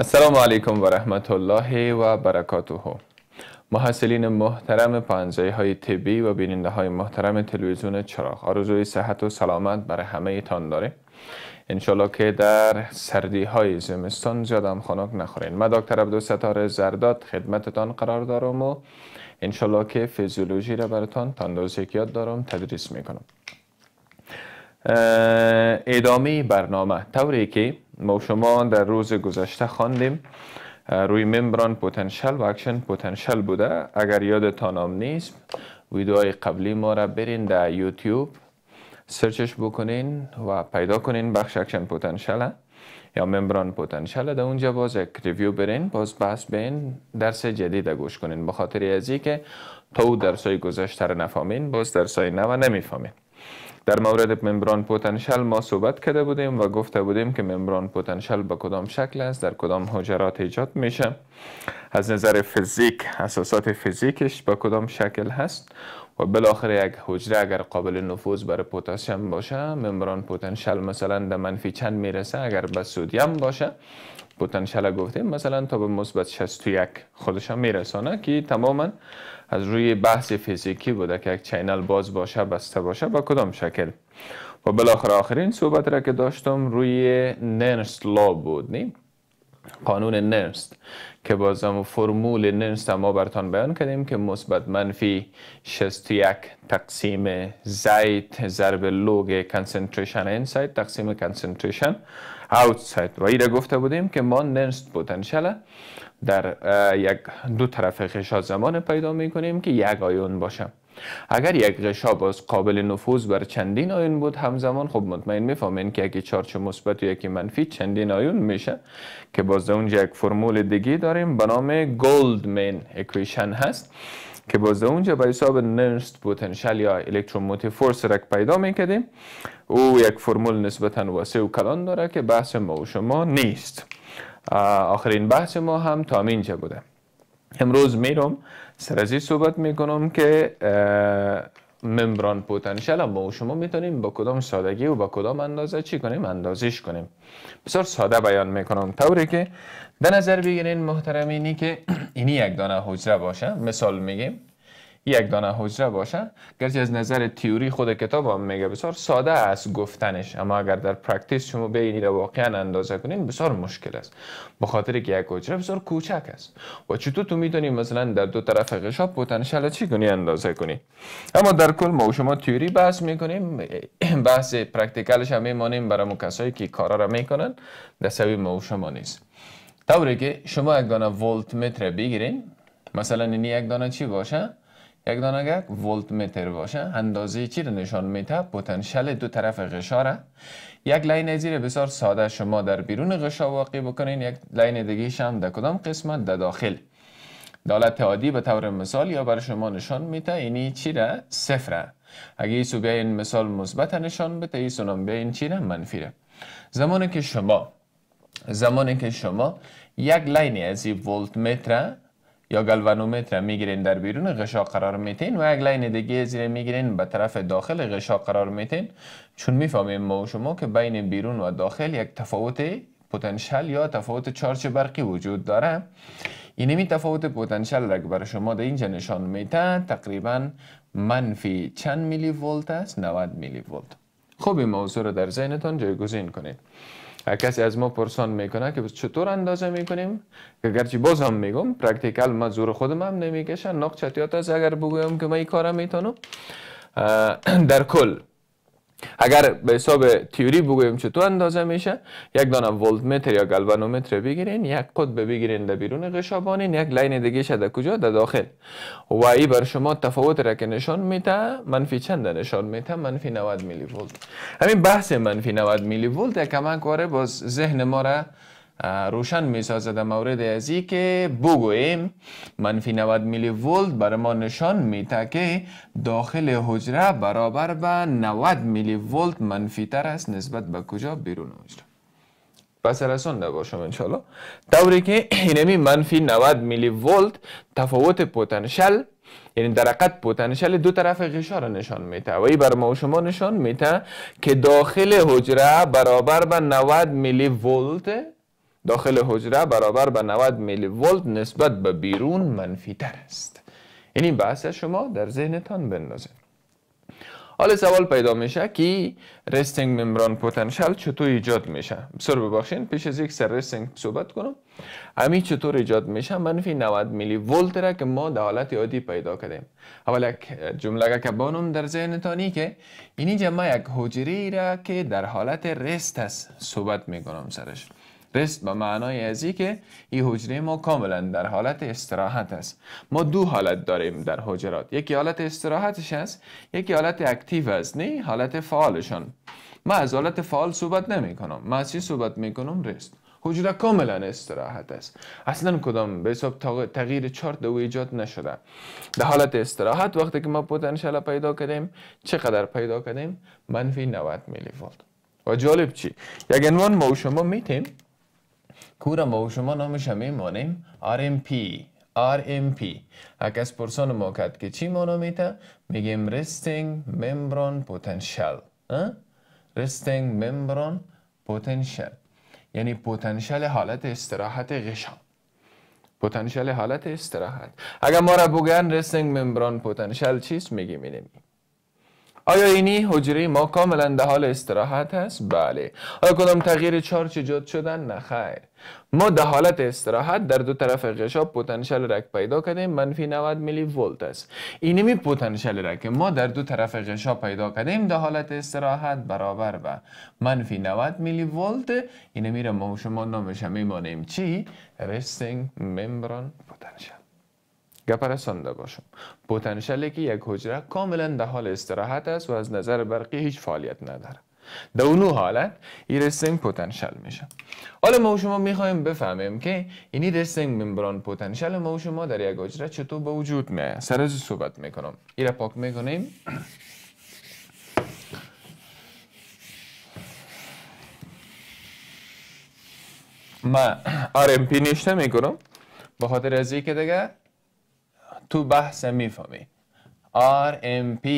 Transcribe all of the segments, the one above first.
السلام علیکم و رحمت الله و برکاته محصلین محترم پانزه های طبی و بیننده های محترم تلویزیون چراغ آرزوی صحت و سلامت برای همه تان داره انشالله که در سردی های زمستان زیاد هم نخورین من دکتر عبدالستار زرداد خدمتتان قرار دارم و انشالله که فیزیولوژی را براتان تندازه یاد دارم تدریس میکنم ادامه برنامه طوری که ما شما در روز گذشته خواندیم روی ممبران پوتنشل و اکشن پوتنشل بوده اگر یادتان هم نیست ویدیوهای قبلی ما را برین در یوتیوب سرچش بکنین و پیدا کنین بخش اکشن پوتنشل یا ممبران پوتنشل در اونجا باز یک ریویو برین باز بحث بین درس جدید گوش کنین بخاطر ازی که تا او درسای گذشته را نفهمین باز درسای نو نمیفهمین در مورد ممبران پوتنشل ما صحبت کرده بودیم و گفته بودیم که ممبران پوتنشل به کدام شکل است در کدام حجرات ایجاد میشه از نظر فیزیک اساسات فیزیکش به کدام شکل هست و بالاخره یک حجره اگر قابل نفوذ برای پتاسیم باشه ممبران پوتنشل مثلا در منفی چند میرسه اگر به سودیم باشه پوتنشل گفتیم مثلا تا به مثبت 61 خودش میرسانه که تماما از روی بحث فیزیکی بوده که یک چینل باز باشه بسته باشه با کدام شکل و خب، بالاخره آخرین صحبت را که داشتم روی نرست لا بود نیم قانون نرست که بازم فرمول نرست ما برتان بیان کردیم که مثبت منفی 61 تقسیم زید ضرب لوگ کنسنتریشن انساید تقسیم کنسنتریشن اوتساید و ایره گفته بودیم که ما نرست پوتنشل در یک دو طرف غشا زمان پیدا می کنیم که یک آیون باشه اگر یک غشا باز قابل نفوذ بر چندین آیون بود همزمان خب مطمئن میفهمین که یکی چارچ مثبت و یکی منفی چندین آیون میشه که باز در اونجا یک فرمول دیگه داریم به نام گلدمن اکویشن هست که باز اونجا به حساب نرست پوتنشل یا الکتروموتی فورس را پیدا میکردیم او یک فرمول نسبتا واسه و کلان داره که بحث ما و شما نیست آخرین بحث ما هم تا اینجا بوده امروز میرم سر از این صحبت میکنم که ممبران پوتنشل ما شما میتونیم با کدام سادگی و با کدام اندازه چی کنیم اندازش کنیم بسیار ساده بیان میکنم طوری که در نظر بگیرین محترمینی که اینی یک دانه حجره باشه مثال میگیم یک دانه حجره باشه گرچه از نظر تیوری خود کتاب هم میگه بسیار ساده است گفتنش اما اگر در پرکتیس شما ببینید واقعا اندازه کنین بسیار مشکل است به خاطر که یک حجره بسیار کوچک است و چطور تو میدونی مثلا در دو طرف غشاب پتانسیل چی کنی اندازه کنی اما در کل ما و شما تیوری بحث میکنیم بحث پرکتیکالش هم میمانیم برای کسایی که کارا را میکنن دستوی ما شما نیست طوری که شما یک دانه ولت متر بگیرین مثلا این یک دانه چی باشه دانه اگر ولت متر باشه اندازه چی رو نشان میده پتانسیل دو طرف قشاره یک لاین زیر بسیار ساده شما در بیرون غشا واقع بکنین یک لاین دیگه هم در کدام قسمت در داخل دالت عادی به طور مثال یا برای شما نشان میده اینی چی را صفره اگه ایسو بیاین مثال مثبت نشان بده ایسو نام این چی را منفی را زمانی که شما زمانی که شما یک لاین از ولت متر یا گالوانومتر میگیرین در بیرون غشا قرار میتین و یک لین دیگه زیر میگیرین به طرف داخل غشا قرار میتین چون میفهمیم ما و شما که بین بیرون و داخل یک تفاوت پتانسیل یا تفاوت چارچ برقی وجود داره اینمی تفاوت پتانسیل را برای شما در اینجا نشان میده تقریبا منفی چند میلی ولت است 90 میلی ولت خوب این موضوع را در ذهنتان جایگزین کنید کسی از ما پرسان میکنه که چطور اندازه میکنیم که گرچه باز هم میگم پرکتیکال ما زور خودم هم نمیکشن نقچتیات از اگر بگویم که ما این کارم میتونم در کل اگر به حساب تیوری بگویم چطور اندازه میشه یک دانه ولت متر یا گالوانومتر بگیرین یک قطب بگیرین در بیرون غشا یک لاین دیگه شده کجا در داخل و ای بر شما تفاوت را که نشان میده منفی چند نشان میته؟ منفی 90 میلی ولت همین بحث منفی 90 میلی ولت یک کمک باز ذهن ما را روشن می سازد مورد ازی که بگوییم منفی 90 میلی ولت بر ما نشان می که داخل حجره برابر به 90 میلی ولت منفی تر است نسبت به کجا بیرون حجره پس رسونده باشم انشالله طوری که اینمی منفی 90 میلی ولت تفاوت پوتنشل یعنی درقت پوتنشل دو طرف غشا را نشان ته و ای بر ما و شما نشان ته که داخل حجره برابر به 90 میلی ولت داخل حجره برابر به 90 میلی ولت نسبت به بیرون منفی تر است این بحث شما در ذهنتان بندازید حال سوال پیدا میشه که رستینگ ممبران پوتنشل چطور ایجاد میشه سر ببخشین پیش از یک سر رستینگ صحبت کنم امی چطور ایجاد میشه منفی 90 میلی ولت را که ما در حالت عادی پیدا کردیم اول یک جمله که بانم در ذهنتانی که اینی ما یک حجری را که در حالت رست است صحبت میکنم سرش رست به معنای ازی که این حجره ما کاملا در حالت استراحت است ما دو حالت داریم در حجرات یکی حالت استراحتش است یکی حالت اکتیو است نه حالت فعالشان ما از حالت فعال صحبت نمی کنم ما از چی صحبت می کنم رست حجره کاملا استراحت است اصلا کدام به حساب تغییر چارت دو ایجاد نشده در حالت استراحت وقتی که ما پتانسیل پیدا کردیم چقدر پیدا کردیم منفی 90 میلی ولت و جالب چی یک عنوان ما و شما میتیم ما و شما نامش هم میمانیم RMP RMP اکس پرسان ما کرد که چی مانا میته میگیم رستینگ ممبران پوتنشل رستینگ ممبران پوتنشل یعنی پوتنشل حالت استراحت غشا پوتنشل حالت استراحت اگر ما را بگن رستینگ ممبران پوتنشل چیست میگیم اینمی آیا اینی حجره ما کاملا در حال استراحت هست؟ بله آیا کدام تغییر چارچ جد شدن؟ نخیر ما در حالت استراحت در دو طرف غشا پتانسیل رک پیدا کردیم منفی 90 میلی ولت است اینمی پتانسیل رک ما در دو طرف غشا پیدا کردیم در حالت استراحت برابر به منفی 90 میلی ولت اینمی را ما شما نامش میمانیم چی رستینگ ممبران پتانسیل گپرسانده باشم پتانسیلی که یک حجره کاملا در حال استراحت است و از نظر برقی هیچ فعالیت نداره در اونو حالت این پتانشال پتانسیل میشه حالا ما شما میخوایم بفهمیم که اینی رستینگ ممبران پتانسیل ما شما در یک حجره چطور به وجود میه سر از صحبت میکنم این را پاک میکنیم ما آر ام پی نشته میکنم به خاطر از که دیگه تو بحث میفهمی RMP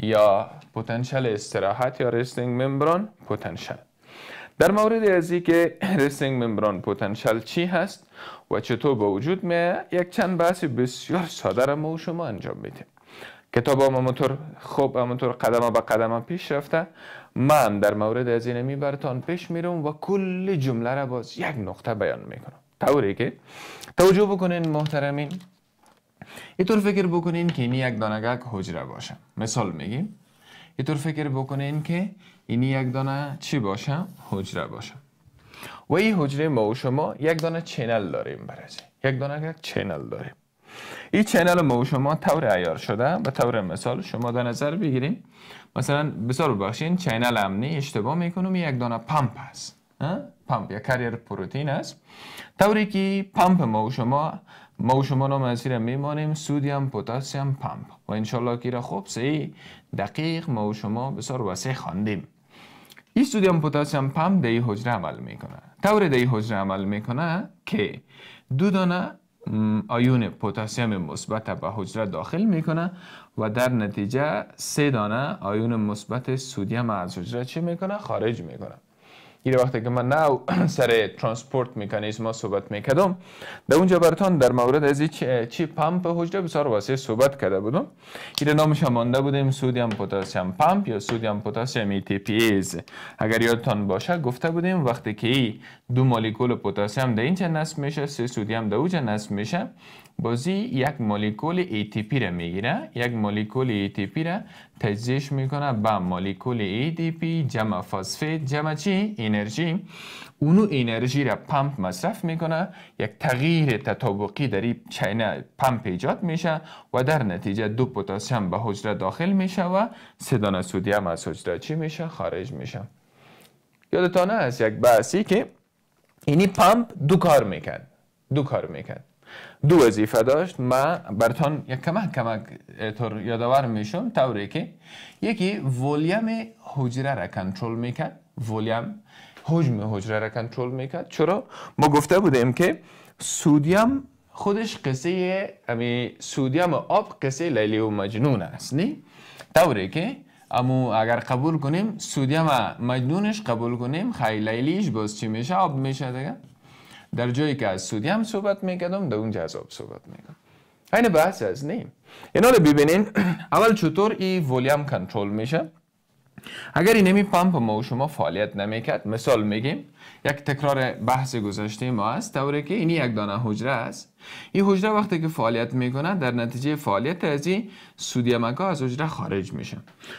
یا پتانسیل استراحت یا رستینگ ممبران پوتنشل در مورد ازی که رستینگ ممبران پوتنشل چی هست و چطور به وجود می یک چند بحث بسیار ساده را ما و شما انجام میدیم کتاب هم همونطور خوب همونطور قدم به قدم پیش رفته من در مورد از این می پیش میرم و کل جمله را باز یک نقطه بیان میکنم طوری که توجه بکنین محترمین طور فکر بکنین که این یک دانه گک حجره باشه مثال میگیم اینطور فکر بکنین که اینی یک دانه چی باشه حجره باشه و این حجره ما و شما یک دانه چینل داریم برجه یک دانه یک چینل داریم این چینل ما و شما طور عیار شده به طور مثال شما در نظر بگیریم مثلا بسار ببخشین چینل امنی اشتباه میکنم یک دانه پمپ هست پمپ یا کریر پروتین است طوری که پمپ ما و شما ما و شما را مسیر میمانیم سودیم پوتاسیم پمپ و انشالله که را خوب سه دقیق ما و شما بسار وسیع خواندیم این سودیم پوتاسیم پمپ در این حجره عمل میکنه طور در این حجره عمل میکنه که دو دانه آیون پوتاسیم مثبت به حجره داخل میکنه و در نتیجه سه دانه آیون مثبت سودیم از حجره چی میکنه خارج میکنه این وقتی که من نو سر ترانسپورت ها صحبت میکردم در اونجا براتان در مورد از چی پمپ حجره بسیار واسه صحبت کرده بودم این نامش مانده بودیم سودیم پوتاسیم پمپ یا سودیم پی ایز اگر یادتان باشه گفته بودیم وقتی که دو مالیکول پوتاسیم، در اینجا نصب میشه سه سودیم در اونجا نصب میشه بازی یک مالیکول ATP را میگیره یک مولکول ATP را تجزیش میکنه با مالیکول ADP جمع فاسفید جمع چی؟ انرژی اونو انرژی را پمپ مصرف میکنه یک تغییر تطابقی در این چینه پمپ ایجاد میشه و در نتیجه دو پوتاسیم به حجره داخل میشه و سدان سودی از حجره چی میشه خارج میشه یادتانه هست یک بحثی که اینی پمپ دو کار میکرد دو کار میکرد دو وظیفه داشت ما برتان یک کمک کمک طور یادوار میشم طوری که یکی ولیم حجره را کنترل میکرد ولیم حجم حجره را کنترل میکرد چرا ما گفته بودیم که سودیم خودش قصه امی یعنی سودیم آب قصه لیلی و مجنون است نی طوری که اما اگر قبول کنیم سودیم مجنونش قبول کنیم خیلی لیلیش باز چی میشه آب میشه دیگه در جایی که از سودی هم صحبت میکردم در اونجا از آب صحبت میکردم این بحث از نیم اینا رو ببینین اول چطور این ولیم کنترل میشه اگر این نمی پمپ ما و شما فعالیت نمیکرد مثال میگیم یک تکرار بحث گذاشته ما است طوری که اینی یک دانه حجره است این حجره وقتی که فعالیت میکنه در نتیجه فعالیت از این سودیم ها از حجره خارج میشه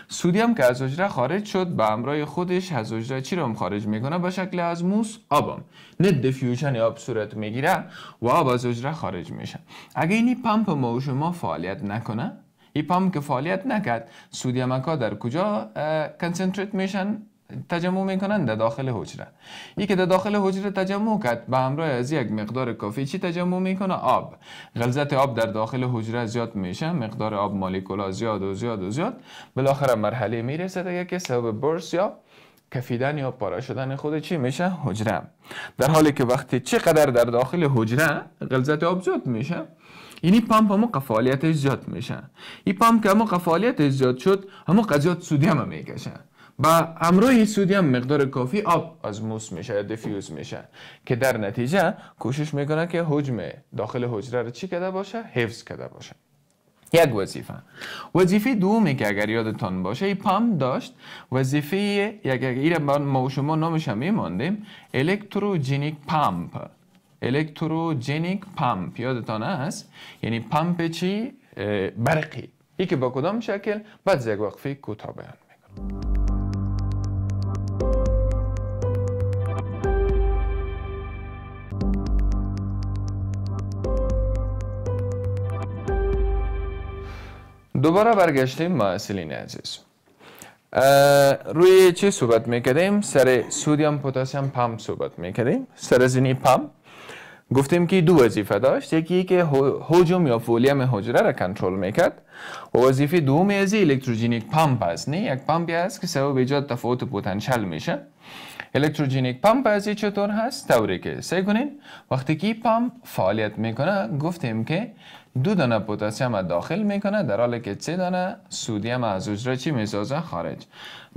سودیم که از حجره خارج شد به امرای خودش از حجره چی رو هم خارج میکنه به شکل از موس آبم نه دیفیوژن آب صورت میگیره و آب از حجره خارج میشه اگه اینی پمپ ما و شما فعالیت نکنه این پمپ که فعالیت نکرد سودیمک ها در کجا کنسنتریت میشن تجمع میکنن در داخل حجره ای که در داخل حجره تجمع کرد به همراه از یک مقدار کافی چی تجمع میکنه آب غلظت آب در داخل حجره زیاد میشه مقدار آب مولکول زیاد و زیاد و زیاد بالاخره مرحله میرسه تا که سبب برس یا کفیدن یا پاره شدن خود چی میشه حجره در حالی که وقتی چقدر در داخل حجره غلظت آب زیاد میشه یعنی پمپ هم فعالیتش زیاد میشه این پمپ که هم فعالیتش زیاد شد هم قضیات سودیم میکشه و سودی هم مقدار کافی آب از موس میشه یا دفیوز میشه که در نتیجه کوشش میکنه که حجم داخل حجره رو چی کده باشه حفظ کده باشه یک وظیفه وظیفه دومی که اگر یادتان باشه ای پام داشت وظیفه یک ما شما نامش هم میماندیم الکتروجنیک پمپ الکتروجنیک پمپ یادتان است یعنی پمپ چی برقی ای که با کدام شکل بعد یک وقفه کوتاه بیان میکنم دوباره برگشتیم ما عزیز روی چی صحبت میکردیم سر سودیم پوتاسیم پم صحبت میکردیم سر زینی پم گفتیم که دو وظیفه داشت یکی که حجم یا فولیم حجره را کنترل میکرد و وظیفه دومی از الکتروجینیک پمپ است نه یک پمپی است که سبب ایجاد تفاوت پتانسیل میشه الکتروجینیک پمپ بعضی چطور هست؟ طوری که سعی کنین وقتی که پمپ فعالیت میکنه گفتیم که دو دانه پوتاسیم داخل میکنه در حال که سه دانه سودیم از حجره چی میسازه خارج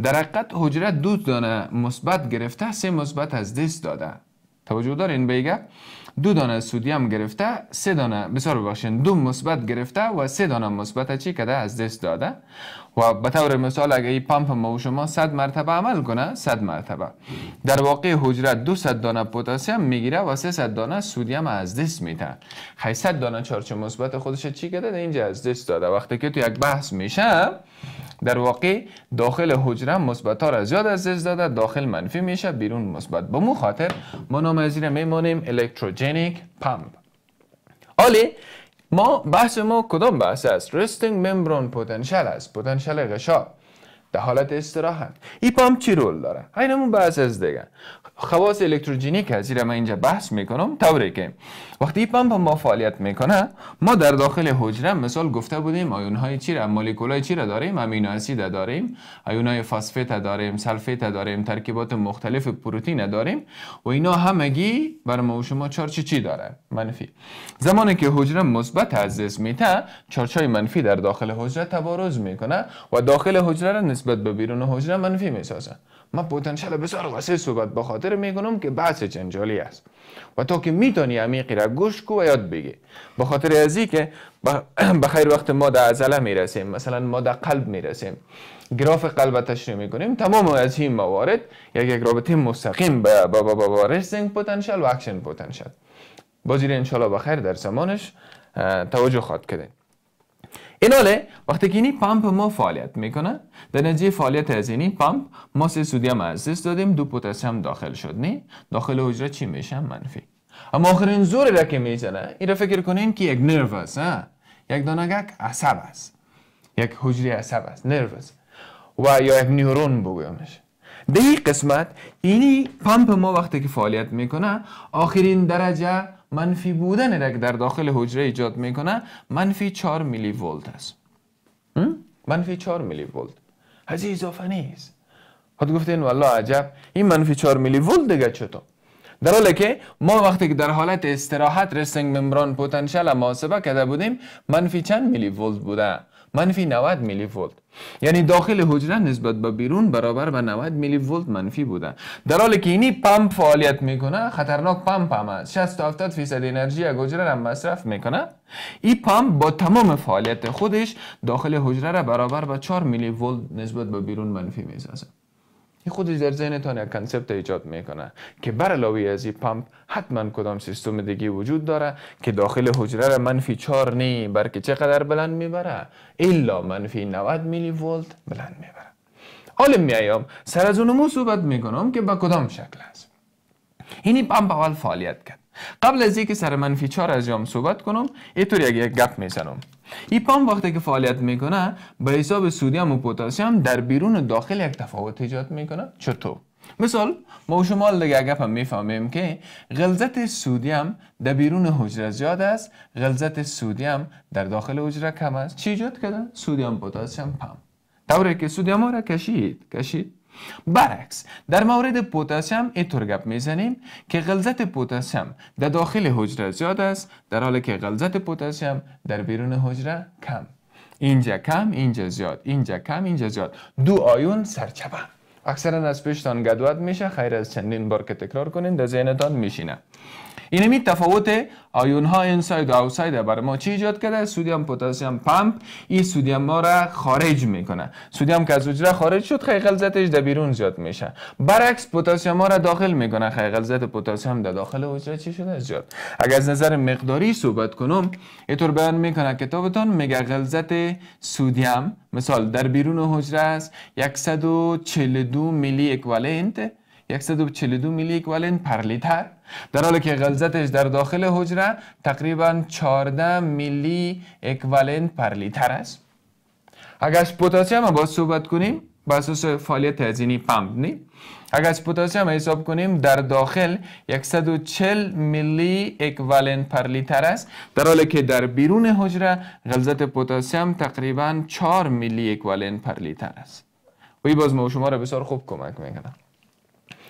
در حقیقت حجره دو دانه مثبت گرفته سه مثبت از دست داده توجه دارین به دو دانه سودیم گرفته سه دانه بسیار ببخشین دو مثبت گرفته و سه دانه مثبت چی کده از دست داده و به طور مثال اگه این پمپ ما و شما 100 مرتبه عمل کنه 100 مرتبه در واقع حجره 200 دانه پتاسیم میگیره و 300 دانه سودیم از دست میده صد دانه چارچ مثبت خودش چی کده اینجا از دست داده وقتی که تو یک بحث میشه در واقع داخل حجره مثبت ها را زیاد از دست داده داخل منفی میشه بیرون مثبت به مو خاطر ما نام از میمانیم الکتروجنیک پمپ آلی ما بحث ما کدام بحث است رستینگ ممبران پتانسیل است پتانسیل غشا در حالت استراحت این پمپ چی رول داره اینمون بحث از دیگه خواص الکتروجینیک است زیرا من اینجا بحث میکنم طوری که وقتی پمپ ما فعالیت میکنه ما در داخل حجره مثال گفته بودیم آیون های چی را مولکول های چی را داریم امینو اسید داریم آیون های فسفت داریم سلفیت داریم ترکیبات مختلف پروتین داریم و اینا همگی بر ما و شما چارچی چی داره منفی زمانی که حجره مثبت از دست چارچ چارچای منفی در داخل حجره تبارز میکنه و داخل حجره نسبت به بیرون حجره منفی میسازه ما پتانسیل بسیار وسیع صحبت به خاطر میگنم که بحث جنجالی است و تا که میتونی عمیقی را گوش کو و یاد بگی به خاطر ازی که به خیر وقت ما در عضله میرسیم مثلا ما در قلب میرسیم گراف قلب تشریح میکنیم تمام از این موارد یک یک رابطه مستقیم با با با, با, با پتانسیل و اکشن پتانسیل بازی انشالله بخیر در زمانش توجه خواهد کردیم این حاله وقتی که این پمپ ما فعالیت میکنه در نتیجه فعالیت از اینی پمپ ما سه سودیم دادیم دو پوتاسیم داخل شد نی، داخل حجره چی میشه منفی اما آخرین زور را که میزنه این را فکر کنین که یک نرو است یک دانگک عصب است یک حجری عصب است نرو و یا یک نیورون بگویمش در این قسمت اینی پمپ ما وقتی که فعالیت میکنه آخرین درجه منفی بودن را که در داخل حجره ایجاد میکنه منفی 4 میلی ولت است منفی 4 میلی ولت هزی اضافه نیست حد گفتین والله عجب این منفی 4 میلی ولت دیگه چطور در حالی که ما وقتی که در حالت استراحت رسنگ ممبران پتانسیل محاسبه کرده بودیم منفی چند میلی ولت بوده منفی 90 میلی ولت یعنی داخل حجره نسبت به بیرون برابر به 90 میلی ولت منفی بوده در حالی که اینی پمپ فعالیت میکنه خطرناک پمپ هم است 60 تا 70 فیصد انرژی از حجره را مصرف میکنه این پمپ با تمام فعالیت خودش داخل حجره را برابر به 4 میلی ولت نسبت به بیرون منفی میسازه این خودش در ذهنتان یک کنسپت ایجاد میکنه که بر علاوه از این پمپ حتما کدام سیستم دیگه وجود داره که داخل حجره را منفی 4 نی بلکه چقدر بلند میبره الا منفی 90 میلی ولت بلند میبره حالا میایم سر از اونمو صحبت میکنم که به کدام شکل است اینی پمپ اول فعالیت کرد قبل از اینکه سر منفی 4 از جام صحبت کنم اینطور یک گپ میزنم این پام وقتی که فعالیت میکنه به حساب سودیم و پوتاسیم در بیرون و داخل یک تفاوت ایجاد میکنه چطور مثال ما شما دیگه گپ هم میفهمیم که غلظت سودیم در بیرون حجره زیاد است غلظت سودیم در داخل حجره کم است چی ایجاد کرده سودیم پوتاسیم پام طوری که سودیم را آره کشید کشید برعکس در مورد پوتاسیم اینطور گپ میزنیم که غلظت پوتاسیم در داخل حجره زیاد است در حالی که غلظت پوتاسیم در بیرون حجره کم اینجا کم اینجا زیاد اینجا کم اینجا زیاد دو آیون سرچبه اکثرا از پیشتان گدوت میشه خیر از چندین بار که تکرار کنین در ذهنتان میشینه این می تفاوت آیون ها اینساید و آوساید برای ما چی ایجاد کرده سودیم پتاسیم پمپ این سودیم ما را خارج میکنه سودیم که از وجره خارج شد خیلی غلظتش در بیرون زیاد میشه برعکس پتاسیم ما را داخل میکنه خیلی غلظت پتاسیم در داخل وجره چی شده زیاد اگر از نظر مقداری صحبت کنم اینطور بیان میکنه کتابتان میگه غلظت سودیم مثال در بیرون حجره است 142 میلی اکوالنت 142 میلی اکوالنت پر لیتر در حالی که غلظتش در داخل حجره تقریبا 14 میلی اکوالنت پر لیتر است اگر از پوتاسیم با صحبت کنیم بر اساس فعالیت هزینی پمپ نی اگر از پوتاسیم حساب کنیم در داخل 140 میلی اکوالنت پر لیتر است در حالی که در بیرون حجره غلظت پوتاسیم تقریبا 4 میلی اکوالنت پر لیتر است وی باز ما شما را بسیار خوب کمک میکنم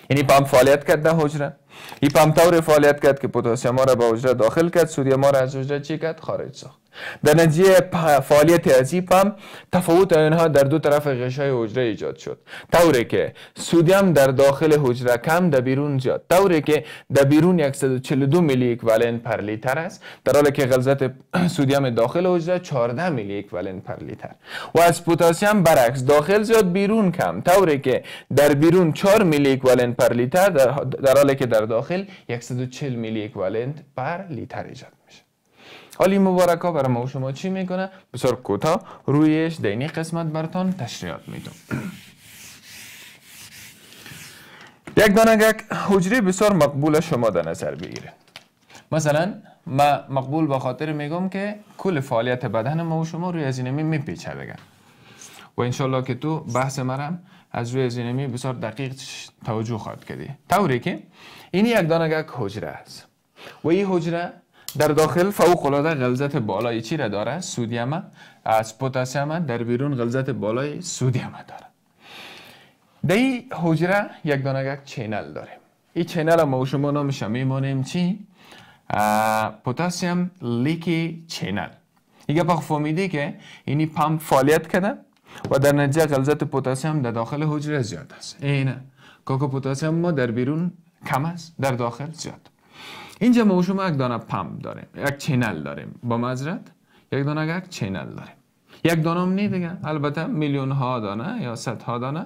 یعنی پام فعالیت کرد در حجره ای پام طور فعالیت کرد که پتاسیم ما را به حجره داخل کرد سودیم ما را از حجره چی کرد خارج ساخت در نتیجه فعالیت عزیب هم تفاوت اینها در دو طرف غشای حجره ایجاد شد طوری که سودیم در داخل حجره کم در بیرون زیاد طوری که در بیرون 142 میلی اکوالین پر لیتر است در حالی که غلظت سودیم داخل حجره 14 میلی اکوالین پر لیتر و از پوتاسیم برعکس داخل زیاد بیرون کم طوری که در بیرون 4 میلی اکوالین پر لیتر در حالی که در داخل 140 میلی اکوالین پر لیتر ایجاد حال این مبارک ها برای ما و شما چی میکنه؟ بسیار کوتاه رویش دینی قسمت برتان تشریحات میدم یک دانگک حجره بسیار مقبول شما در نظر بگیره مثلا ما مقبول به خاطر میگم که کل فعالیت بدن ما و شما روی ازینمی میپیچه بگن و انشالله که تو بحث مرم از روی ازینمی بسیار دقیق توجه خواهد کردی طوری که این یک دانگک حجره است و این حجره در داخل فوق العاده غلظت بالای چی را داره سودیم از پتاسیم در بیرون غلظت بالای سودیم داره در این حجره یک دانه یک چینل داره این چینل ما شما نامش میمانیم چی پتاسیم لیکی چینل دیگه با فهمیدی که اینی پمپ فعالیت کنه و در نتیجه غلظت پتاسیم در داخل حجره زیاد است اینه کوکو پتاسیم ما در بیرون کم است در داخل زیاد اینجا ما شما یک دانه پمپ داریم یک چینل داریم با مزرد یک دانه یک چینل داریم یک دانه هم نه دیگه البته میلیون ها دانه یا صد ها دانه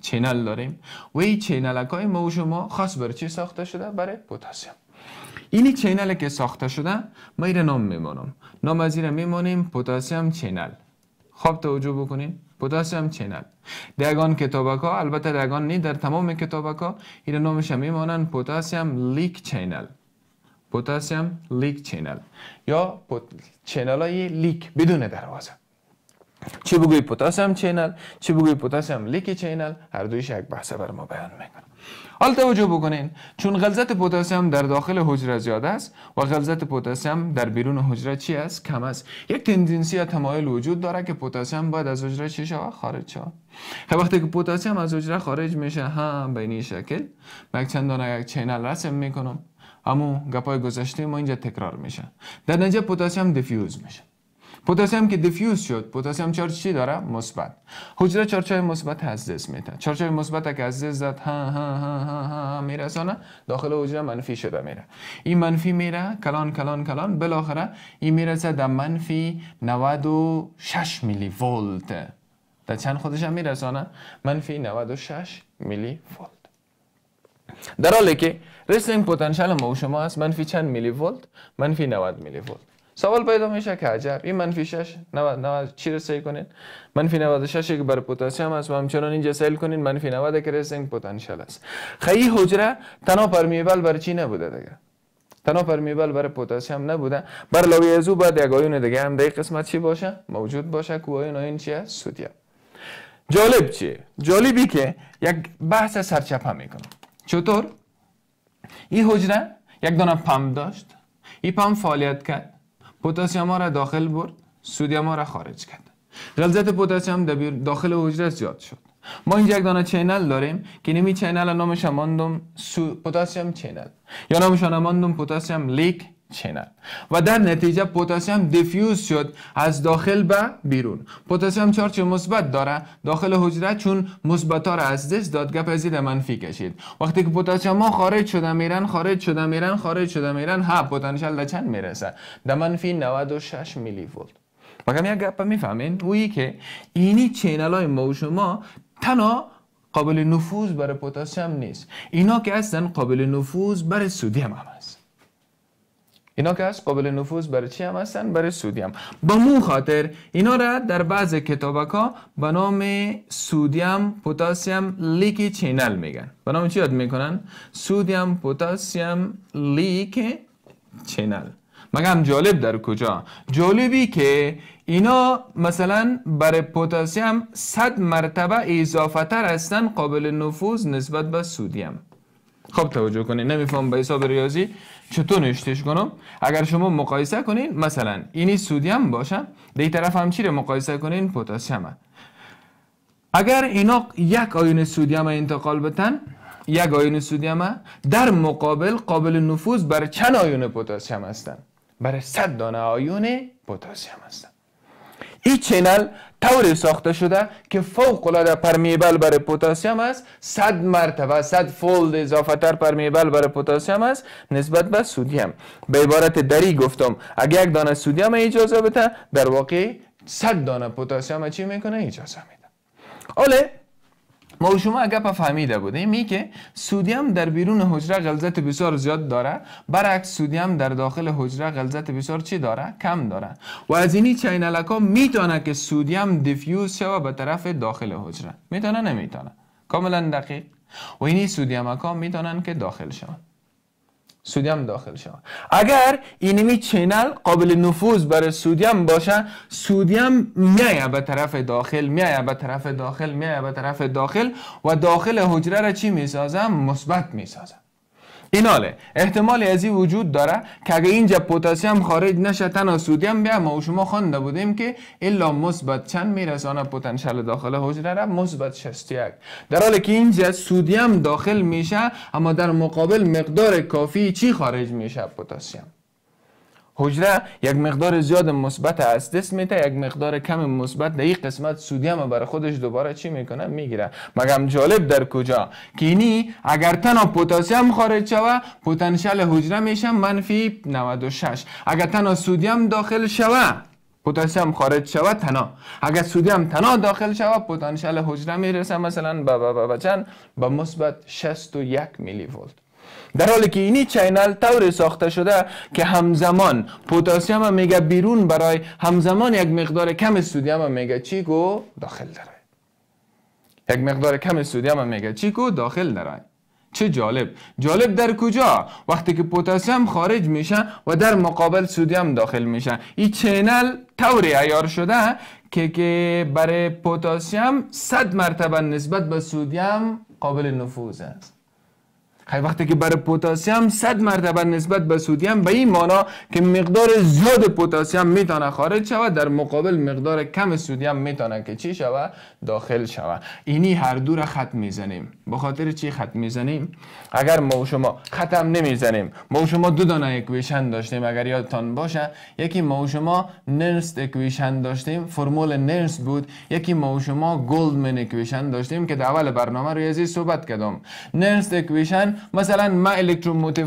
چینل داریم و این چینلک های ما شما خاص بر چی ساخته شده برای پتاسیم اینی چینل که ساخته شده ما این نام میمانم نام از این میمانیم پتاسیم چینل خوب توجه بکنین پتاسیم چینل دگان کتابک ها البته دگان نی در تمام کتابک ها این نامش میمانن پتاسیم لیک چینل پوتاسیم لیک چینل یا چینل های لیک بدون دروازه چی بگوی پوتاسیم چینل چی بگوی پوتاسیم لیک چینل هر دویش یک بحثه بر ما بیان میکنم حال توجه بکنین چون غلظت پوتاسیم در داخل حجره زیاد است و غلظت پوتاسیم در بیرون حجره چی است کم است یک تندنسی یا تمایل وجود داره که پوتاسیم باید از حجره چی شود خارج شود خب وقتی که پوتاسیم از حجره خارج میشه هم به این شکل من چند یک چینل رسم میکنم اما گپای گذشته ما اینجا تکرار میشه در نتیجه پتاسیم دیفیوز میشه پتاسیم که دیفیوز شد پتاسیم چارج چی داره مثبت حجره چارچای مثبت از دست میده چارچای مثبت که از دست زد ها ها ها ها, ها میرسانه داخل حجره منفی شده میره این منفی میره کلان کلان کلان بالاخره این میرسه در منفی 96 میلی ولت در چند خودش هم میرسانه منفی 96 میلی ولت در حالی که رسلینگ پتانسیل ما و شما هست منفی چند میلی ولت منفی 90 میلی ولت سوال پیدا میشه که عجب این منفی 6 90 90 چی سیل کنین منفی 96 که بر پتاسیم است و همچنان اینجا سیل کنین منفی 90 که رسینگ پتانسیل است خیلی حجره تنها پرمیبل بر چی نبوده دیگه تنها پرمیبل بر پتاسیم نبوده بر لوی ازو بعد یک آیون دیگه هم دقیق قسمت چی باشه موجود باشه کو آیون آیون است سودیم جالب چیه جالبی که یک بحث سرچپه میکنه چطور این حجره یک دانه پمپ داشت این پم فعالیت کرد پوتاسیم ها را داخل برد سودیم ها را خارج کرد غلظت پوتاسیم داخل حجره زیاد شد ما اینجا یک دانه چینل داریم که نمی چینل نامش ماندم سو... پوتاسیم چینل یا نامش ماندم پوتاسیم لیک و در نتیجه پوتاسیم دیفیوز شد از داخل به بیرون پوتاسیم چارچ مثبت داره داخل حجره چون مثبت ها را از دست داد گپ از منفی کشید وقتی که پوتاسیم ها خارج شده میرن خارج شده میرن خارج شده میرن ها پتانسیل در چند میرسه ده منفی 96 میلی ولت مگم یک گپ میفهمین اویی که اینی چینل های ما شما تنها قابل نفوذ برای پوتاسیم نیست اینا که اصلا قابل نفوذ برای سودیم هم هست اینا که از قابل نفوذ برای چی هم هستن برای سودیم با مو خاطر اینا را در بعض کتابک ها به نام سودیم پوتاسیم لیک چینل میگن به نام چی یاد میکنن سودیم پوتاسیم لیک چینل مگم جالب در کجا جالبی که اینا مثلا برای پوتاسیم 100 مرتبه اضافه تر هستن قابل نفوذ نسبت به سودیم خب توجه کنید نمیفهم به حساب ریاضی چطور نشتش کنم اگر شما مقایسه کنین مثلا اینی سودیم باشه دی طرف هم چی رو مقایسه کنین پتاسیم اگر اینا یک آیون سودیم انتقال بتن یک آیون سودیم در مقابل قابل نفوذ بر چند آیون پوتاسیم هستن بر صد دانه آیون پتاسیم هستن این چینل طوری ساخته شده که فوق العاده پرمیبل برای پتاسیم است 100 مرتبه 100 فولد اضافه تر پرمیبل برای پتاسیم است نسبت به سودیم به عبارت دری گفتم اگه یک دانه سودیم اجازه بده در واقع 100 دانه پتاسیم چی میکنه اجازه میده حالا ما شما اگه فهمیده بودیم می که سودیم در بیرون حجره غلظت بسیار زیاد داره برعکس سودیم در داخل حجره غلظت بسیار چی داره کم داره و از اینی چینلک ها میتونه که سودیم دیفیوز شوه به طرف داخل حجره میتونه نمیتونه کاملا دقیق و اینی سودیم ها میتونن که داخل شوند سودی هم داخل شما اگر اینمی چینل قابل نفوذ برای سودی هم باشه سودی هم میایه به طرف داخل میایه به طرف داخل میایه به طرف داخل و داخل حجره را چی میسازم مثبت میسازم ایناله احتمال از وجود داره که اگه اینجا پوتاسیم خارج نشه تنها سودیم بیا ما و شما خوانده بودیم که الا مثبت چند میرسانه پتانسیل داخل حجره را مثبت 61 در حالی که اینجا سودیم داخل میشه اما در مقابل مقدار کافی چی خارج میشه پوتاسیم؟ حجره یک مقدار زیاد مثبت از دست میده یک مقدار کم مثبت در این قسمت سودیم هم برای خودش دوباره چی میکنه میگیره مگم جالب در کجا که اینی اگر تنها پوتاسیم خارج شوه پتانسیل حجره میشه منفی 96 اگر تنها سودیم داخل شوه پوتاسیم خارج شوه تنا اگر سودیم تنا داخل شوه پتانسیل حجره میرسه مثلا به چند به مثبت 61 میلی ولت در حالی که اینی چینل طوری ساخته شده که همزمان پوتاسیم هم میگه بیرون برای همزمان یک مقدار کم سودیم هم میگه چیکو داخل داره یک مقدار کم سودیم هم میگه چیکو داخل داره چه جالب جالب در کجا وقتی که پوتاسیم خارج میشه و در مقابل سودیم داخل میشه این چینل طوری عیار شده که که برای پوتاسیم 100 مرتبه نسبت به سودیم قابل نفوذ است وقتی که برای پوتاسیم 100 مرتبه نسبت به سودیم به این مانا که مقدار زیاد پوتاسیم میتونه خارج شود در مقابل مقدار کم سودیم میتونه که چی شود داخل شود اینی هر دور خط میزنیم به خاطر چی خط میزنیم اگر ما و شما ختم نمیزنیم ما و شما دو دانه اکویشن داشتیم اگر یادتان باشه یکی ما و شما نرست اکویشن داشتیم فرمول نرست بود یکی ما و شما گلدمن اکویشن داشتیم که در اول برنامه ریاضی صحبت کردم نرست اکویشن مثلا من الکتروموت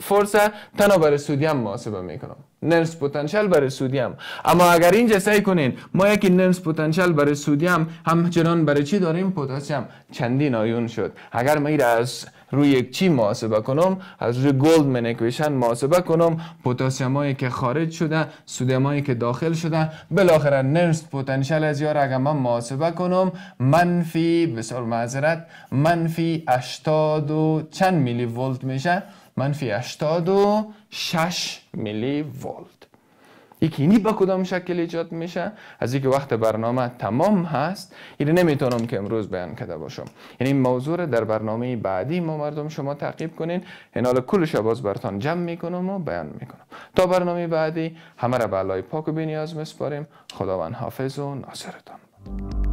فورس برای سودیم محاسبه میکنم نرس پوتنشل برای سودیم اما اگر اینجا سعی کنین ما یکی نرس پوتنشل برای سودیم همچنان برای چی داریم پتاسیم چندین آیون شد اگر ما از روی یک چی محاسبه کنم از روی گلد منکویشن محاسبه کنم پتاسیم هایی که خارج شده سودیم هایی که داخل شده بالاخره نرس پتانسیل از یار اگر من محاسبه کنم منفی بسیار معذرت منفی اشتاد و چند میلی ولت میشه منفی 86 میلی ولت یکی اینی با کدام شکل ایجاد میشه از اینکه وقت برنامه تمام هست این یعنی نمیتونم که امروز بیان کرده باشم یعنی این موضوع رو در برنامه بعدی ما مردم شما تعقیب کنین این حال کلش باز برتان جمع میکنم و بیان میکنم تا برنامه بعدی همه را به علای پاک و بینیاز مسپاریم خداوند حافظ و ناصرتان